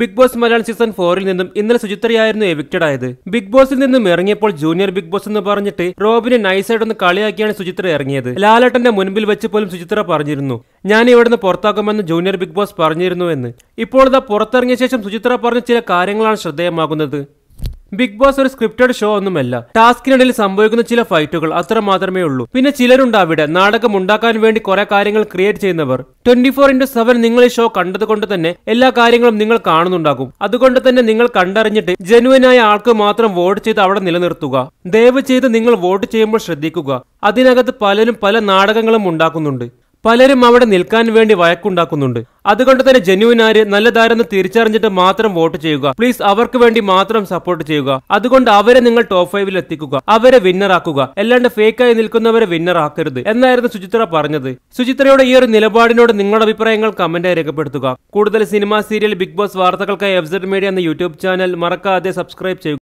big boss Malayalam season ഫോറിൽ നിന്നും ഇന്നലെ സുചിത്രയായിരുന്നു എവിക്റ്റഡ് ആയത് ബിഗ് ബോസിൽ നിന്നും ഇറങ്ങിയപ്പോൾ ജൂനിയർ ബിഗ് ബോസ് എന്ന് പറഞ്ഞിട്ട് റോബിനെ ഒന്ന് കളിയാക്കിയാണ് സുചിത്ര ഇറങ്ങിയത് ലാലേട്ടന്റെ മുൻപിൽ വെച്ച് പോലും സുചിത്ര പറഞ്ഞിരുന്നു ഞാൻ ഇവിടുന്ന് പുറത്താക്കുമെന്ന് ജൂനിയർ ബിഗ് ബോസ് പറഞ്ഞിരുന്നു എന്ന് ഇപ്പോൾ ഇതാ പുറത്തിറങ്ങിയ ശേഷം സുചിത്ര പറഞ്ഞ ചില കാര്യങ്ങളാണ് ശ്രദ്ധേയമാകുന്നത് ബിഗ് ബോസ് ഒരു സ്ക്രിപ്റ്റഡ് ഷോ ഒന്നുമല്ല ടാസ്കിനിടയിൽ സംഭവിക്കുന്ന ചില ഫൈറ്റുകൾ അത്ര മാത്രമേ ഉള്ളൂ പിന്നെ ചിലരുണ്ട് അവിടെ നാടകം ഉണ്ടാക്കാൻ വേണ്ടി കുറെ കാര്യങ്ങൾ ക്രിയേറ്റ് ചെയ്യുന്നവർ ട്വന്റി ഫോർ ഇന്റു സെവൻ നിങ്ങൾ ഈ ഷോ കണ്ടതുകൊണ്ട് തന്നെ എല്ലാ കാര്യങ്ങളും നിങ്ങൾ കാണുന്നുണ്ടാകും അതുകൊണ്ട് തന്നെ നിങ്ങൾ കണ്ടറിഞ്ഞിട്ട് ജനുവനായ ആൾക്ക് മാത്രം വോട്ട് ചെയ്ത് അവിടെ നിലനിർത്തുക ദയവ് ചെയ്ത് നിങ്ങൾ വോട്ട് ചെയ്യുമ്പോൾ ശ്രദ്ധിക്കുക അതിനകത്ത് പലരും പല നാടകങ്ങളും ഉണ്ടാക്കുന്നുണ്ട് പലരും അവിടെ നിൽക്കാൻ വേണ്ടി വഴക്കുണ്ടാക്കുന്നുണ്ട് അതുകൊണ്ട് തന്നെ ജനുവിനാര് നല്ലതാരെന്ന് തിരിച്ചറിഞ്ഞിട്ട് മാത്രം വോട്ട് ചെയ്യുക പ്ലീസ് അവർക്ക് വേണ്ടി മാത്രം സപ്പോർട്ട് ചെയ്യുക അതുകൊണ്ട് അവരെ നിങ്ങൾ ടോപ്പ് ഫൈവിൽ എത്തിക്കുക അവരെ വിന്നറാക്കുക അല്ലാണ്ട് ഫേക്കായി നിൽക്കുന്നവരെ വിന്നർ ആക്കരുത് എന്നായിരുന്നു സുചിത്ര പറഞ്ഞത് സുചിത്രയുടെ ഈ ഒരു നിലപാടിനോട് നിങ്ങളുടെ അഭിപ്രായങ്ങൾ കമന്റായി രേഖപ്പെടുത്തുക കൂടുതൽ സിനിമ സീരിയൽ ബിഗ് ബോസ് വാർത്തകൾക്കായി എഫ് മീഡിയ എന്ന യൂട്യൂബ് ചാനൽ മറക്കാതെ സബ്സ്ക്രൈബ് ചെയ്യുക